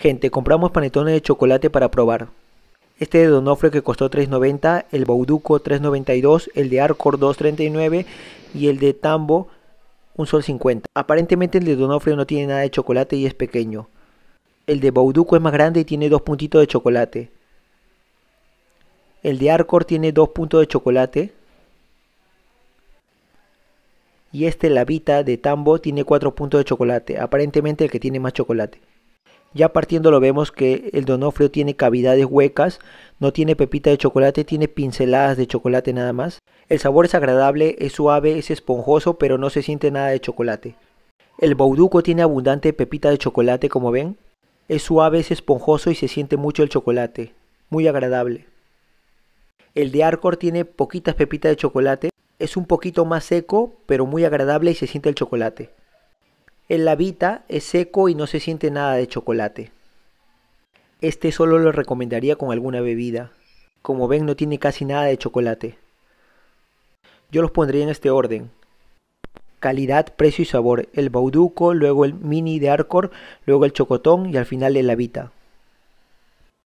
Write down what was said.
Gente, compramos panetones de chocolate para probar. Este de Donofre que costó $3.90, el Bauduco $3.92, el de Arcor $2.39 y el de Tambo un sol 50. Aparentemente el de Donofrio no tiene nada de chocolate y es pequeño. El de Bauduco es más grande y tiene dos puntitos de chocolate. El de Arcor tiene dos puntos de chocolate. Y este Lavita de Tambo tiene cuatro puntos de chocolate. Aparentemente el que tiene más chocolate. Ya partiendo lo vemos que el donofrio tiene cavidades huecas, no tiene pepita de chocolate, tiene pinceladas de chocolate nada más. El sabor es agradable, es suave, es esponjoso, pero no se siente nada de chocolate. El bauduco tiene abundante pepita de chocolate, como ven. Es suave, es esponjoso y se siente mucho el chocolate. Muy agradable. El de Arcor tiene poquitas pepitas de chocolate. Es un poquito más seco, pero muy agradable y se siente el chocolate. El Lavita es seco y no se siente nada de chocolate. Este solo lo recomendaría con alguna bebida. Como ven no tiene casi nada de chocolate. Yo los pondría en este orden. Calidad, precio y sabor. El bauduco, luego el mini de Arcor, luego el chocotón y al final el Lavita.